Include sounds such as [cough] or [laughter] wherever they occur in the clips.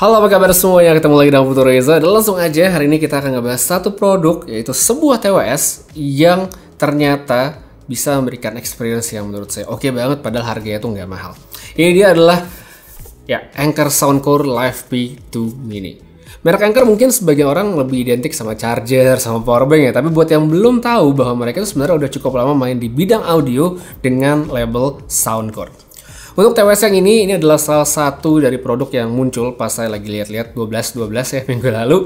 Halo apa kabar semuanya, ketemu lagi dengan Futur dan langsung aja hari ini kita akan ngebahas satu produk yaitu sebuah TWS yang ternyata bisa memberikan experience yang menurut saya oke okay banget padahal harganya tuh nggak mahal. Ini dia adalah ya Anchor Soundcore Live P2 Mini. Merek Anker mungkin sebagian orang lebih identik sama charger, sama powerbank ya, tapi buat yang belum tahu bahwa mereka itu sebenarnya udah cukup lama main di bidang audio dengan label Soundcore. Untuk TWS yang ini, ini adalah salah satu dari produk yang muncul pas saya lagi lihat-lihat 12-12 ya [laughs] minggu lalu.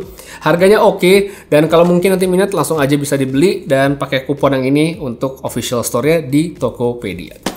Harganya oke, okay, dan kalau mungkin nanti minat langsung aja bisa dibeli dan pakai kupon yang ini untuk official store-nya di Tokopedia.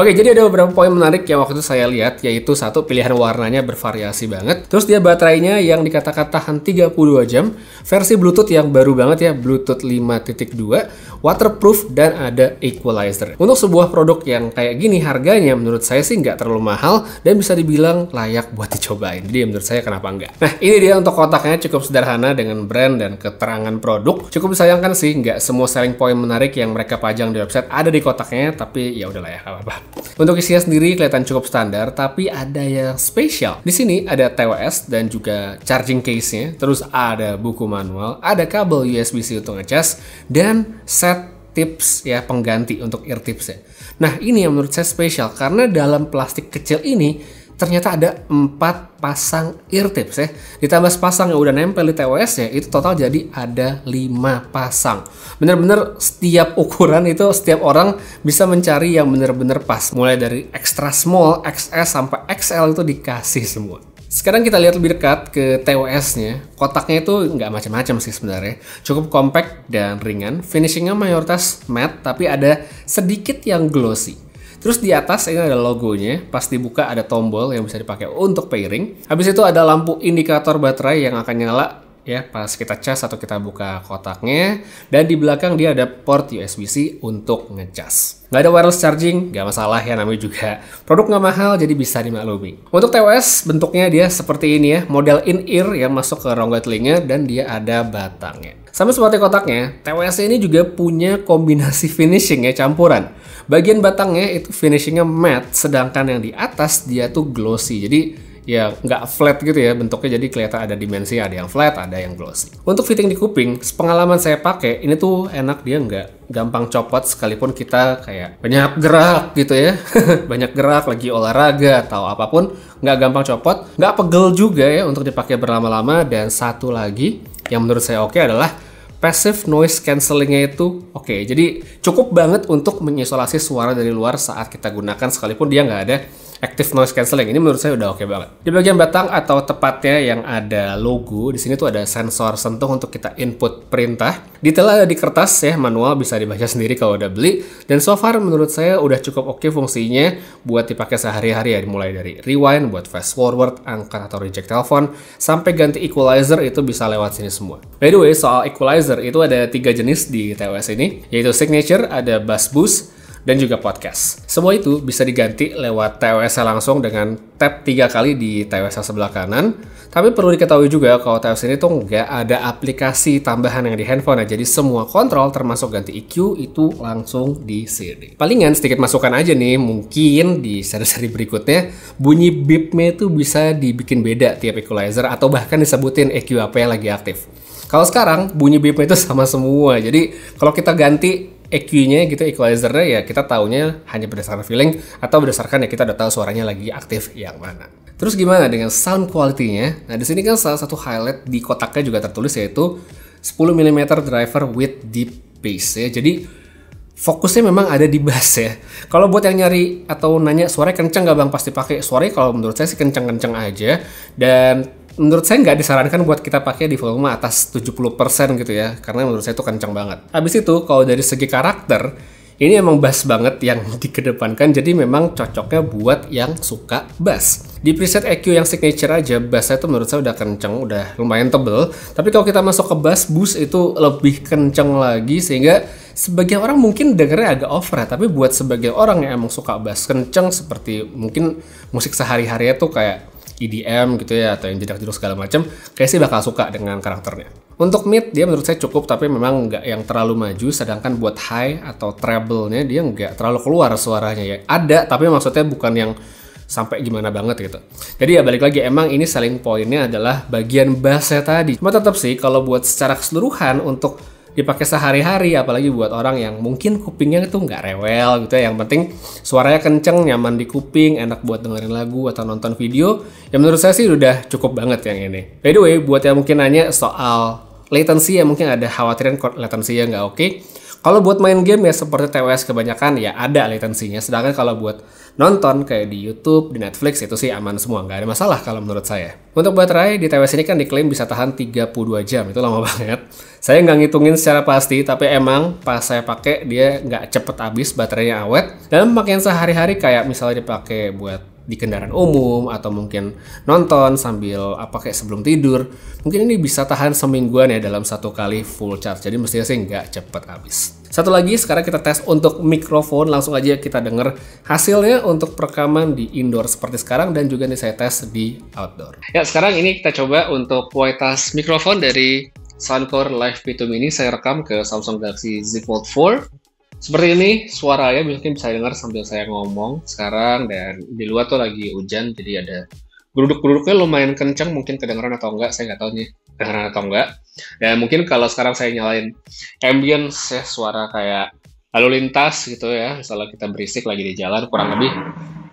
Oke, jadi ada beberapa poin menarik yang waktu itu saya lihat, yaitu satu pilihan warnanya bervariasi banget. Terus dia baterainya yang dikatakan tahan 32 jam, versi Bluetooth yang baru banget ya, Bluetooth 5.2 waterproof, dan ada equalizer. Untuk sebuah produk yang kayak gini harganya menurut saya sih nggak terlalu mahal dan bisa dibilang layak buat dicobain. Jadi menurut saya kenapa nggak. Nah ini dia untuk kotaknya cukup sederhana dengan brand dan keterangan produk. Cukup disayangkan sih nggak semua selling point menarik yang mereka pajang di website ada di kotaknya tapi ya udahlah ya apa-apa. Untuk isinya sendiri kelihatan cukup standar tapi ada yang spesial. Di sini ada TWS dan juga charging case-nya, terus ada buku manual, ada kabel USB-C untuk ngecas dan set tips ya pengganti untuk ear tips ya. Nah ini yang menurut saya spesial karena dalam plastik kecil ini ternyata ada empat pasang ear tips ya. Ditambah sepasang yang udah nempel di TWS ya, itu total jadi ada lima pasang. Bener-bener setiap ukuran itu setiap orang bisa mencari yang bener-bener pas. Mulai dari extra small, XS sampai XL itu dikasih semua. Sekarang kita lihat lebih dekat ke TOS-nya. Kotaknya itu nggak macam-macam sih sebenarnya. Cukup compact dan ringan. Finishingnya mayoritas matte, tapi ada sedikit yang glossy. Terus di atas ini ada logonya. Pas dibuka ada tombol yang bisa dipakai untuk pairing. Habis itu ada lampu indikator baterai yang akan nyala ya pas kita cas atau kita buka kotaknya dan di belakang dia ada port USB-C untuk ngecas nggak ada wireless charging nggak masalah ya namanya juga produk nggak mahal jadi bisa dimaklumi untuk TWS bentuknya dia seperti ini ya model in-ear yang masuk ke rongga telinga dan dia ada batangnya sama seperti kotaknya, TWS ini juga punya kombinasi [laughs] finishing ya campuran. Bagian batangnya itu finishingnya matte, sedangkan yang di atas dia tuh glossy. Jadi ya nggak flat gitu ya bentuknya jadi kelihatan ada dimensi ada yang flat ada yang glossy untuk fitting di kuping pengalaman saya pakai ini tuh enak dia nggak gampang copot sekalipun kita kayak banyak gerak gitu ya [laughs] banyak gerak lagi olahraga atau apapun nggak gampang copot nggak pegel juga ya untuk dipakai berlama-lama dan satu lagi yang menurut saya oke okay adalah passive noise cancellingnya itu oke okay, jadi cukup banget untuk mengisolasi suara dari luar saat kita gunakan sekalipun dia nggak ada active noise cancelling ini menurut saya udah oke okay banget. Di bagian batang atau tepatnya yang ada logo, di sini tuh ada sensor sentuh untuk kita input perintah. Detail ada di kertas ya, manual bisa dibaca sendiri kalau udah beli. Dan so far menurut saya udah cukup oke okay fungsinya buat dipakai sehari-hari ya, mulai dari rewind, buat fast forward, angkat atau reject telepon, sampai ganti equalizer itu bisa lewat sini semua. By the way, soal equalizer itu ada tiga jenis di TOS ini, yaitu signature, ada bass boost, dan juga podcast. Semua itu bisa diganti lewat TWS langsung dengan tap tiga kali di TWS sebelah kanan. Tapi perlu diketahui juga kalau TWS ini tuh nggak ada aplikasi tambahan yang di handphone. Jadi semua kontrol termasuk ganti EQ itu langsung di sini. Palingan sedikit masukan aja nih, mungkin di seri-seri berikutnya bunyi beepnya itu bisa dibikin beda tiap equalizer atau bahkan disebutin EQ apa yang lagi aktif. Kalau sekarang bunyi beepnya itu sama semua. Jadi kalau kita ganti EQ-nya gitu, equalizer-nya ya kita taunya hanya berdasarkan feeling atau berdasarkan ya kita udah tahu suaranya lagi aktif yang mana. Terus gimana dengan sound quality-nya? Nah, di sini kan salah satu highlight di kotaknya juga tertulis yaitu 10 mm driver with deep bass ya. Jadi fokusnya memang ada di bass ya. Kalau buat yang nyari atau nanya suara kenceng gak bang pasti pakai suara kalau menurut saya sih kenceng-kenceng aja dan menurut saya nggak disarankan buat kita pakai di volume atas 70% gitu ya karena menurut saya itu kencang banget habis itu kalau dari segi karakter ini emang bass banget yang [laughs] dikedepankan jadi memang cocoknya buat yang suka bass di preset EQ yang signature aja bassnya itu menurut saya udah kenceng udah lumayan tebel tapi kalau kita masuk ke bass boost itu lebih kenceng lagi sehingga sebagian orang mungkin dengernya agak over ya tapi buat sebagian orang yang emang suka bass kenceng seperti mungkin musik sehari hari itu kayak EDM gitu ya atau yang jedak-jeduk segala macam, kayak sih bakal suka dengan karakternya. Untuk mid dia menurut saya cukup tapi memang nggak yang terlalu maju, sedangkan buat high atau treble-nya dia nggak terlalu keluar suaranya ya. Ada tapi maksudnya bukan yang sampai gimana banget gitu. Jadi ya balik lagi emang ini selling pointnya adalah bagian bassnya tadi. Cuma tetap sih kalau buat secara keseluruhan untuk dipakai sehari-hari apalagi buat orang yang mungkin kupingnya itu nggak rewel gitu ya yang penting suaranya kenceng nyaman di kuping enak buat dengerin lagu atau nonton video ya menurut saya sih udah cukup banget yang ini by the way buat yang mungkin nanya soal latency ya mungkin ada khawatiran latency yang nggak oke okay. kalau buat main game ya seperti TWS kebanyakan ya ada latensinya sedangkan kalau buat nonton kayak di YouTube, di Netflix itu sih aman semua, nggak ada masalah kalau menurut saya. Untuk baterai di TWS ini kan diklaim bisa tahan 32 jam, itu lama [laughs] banget. Saya nggak ngitungin secara pasti, tapi emang pas saya pakai dia nggak cepet habis, baterainya awet. Dalam pemakaian sehari-hari kayak misalnya dipakai buat di kendaraan umum atau mungkin nonton sambil apa kayak sebelum tidur mungkin ini bisa tahan semingguan ya dalam satu kali full charge jadi mestinya sih nggak cepet habis satu lagi sekarang kita tes untuk mikrofon langsung aja kita denger hasilnya untuk perekaman di indoor seperti sekarang dan juga nih saya tes di outdoor ya sekarang ini kita coba untuk kualitas mikrofon dari Soundcore Live P2 Mini saya rekam ke Samsung Galaxy Z Fold 4 seperti ini suara ya mungkin bisa dengar sambil saya ngomong sekarang dan di luar tuh lagi hujan jadi ada geruduk-geruduknya lumayan kencang mungkin kedengeran atau enggak saya nggak tahu nih kedengeran atau enggak dan mungkin kalau sekarang saya nyalain ambience ya suara kayak lalu lintas gitu ya misalnya kita berisik lagi di jalan kurang lebih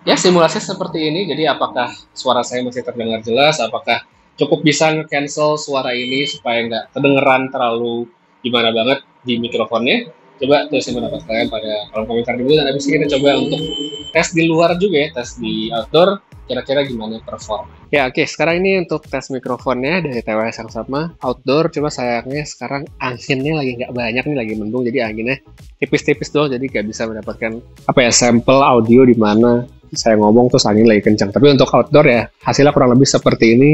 ya simulasi seperti ini jadi apakah suara saya masih terdengar jelas apakah cukup bisa nge-cancel suara ini supaya nggak kedengeran terlalu gimana banget di mikrofonnya coba tulis pendapat kalian pada kolom komentar di bawah dan habis ini kita coba untuk tes di luar juga ya tes di outdoor kira-kira gimana perform ya oke okay. sekarang ini untuk tes mikrofonnya dari TWS yang sama outdoor cuma sayangnya sekarang anginnya lagi nggak banyak nih lagi mendung jadi anginnya tipis-tipis doang jadi nggak bisa mendapatkan apa ya sampel audio di mana saya ngomong terus angin lagi kencang tapi untuk outdoor ya hasilnya kurang lebih seperti ini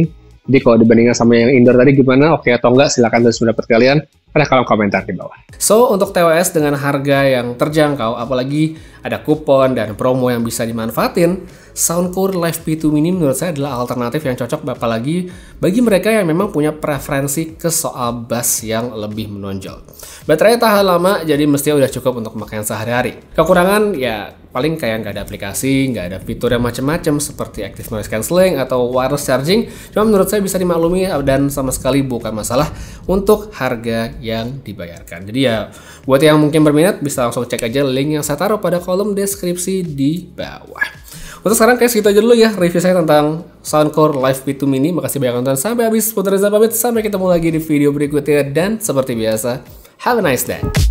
jadi kalau dibandingkan sama yang indoor tadi gimana oke okay atau enggak silahkan terus mendapat kalian pada kolom komentar di bawah. So, untuk TWS dengan harga yang terjangkau, apalagi ada kupon dan promo yang bisa dimanfaatin, Soundcore Live P2 Mini menurut saya adalah alternatif yang cocok apalagi bagi mereka yang memang punya preferensi ke soal bass yang lebih menonjol. Baterainya tahan lama, jadi mesti udah cukup untuk pemakaian sehari-hari. Kekurangan ya paling kayak nggak ada aplikasi, nggak ada fitur yang macam-macam seperti active noise cancelling atau wireless charging. Cuma menurut saya bisa dimaklumi eh, dan sama sekali bukan masalah untuk harga yang dibayarkan. Jadi ya buat yang mungkin berminat bisa langsung cek aja link yang saya taruh pada kolom deskripsi di bawah. Untuk sekarang kayak segitu aja dulu ya review saya tentang Soundcore Live P2 Mini. Makasih banyak nonton sampai habis. Putra Reza pamit. Sampai ketemu lagi di video berikutnya. Dan seperti biasa, have a nice day.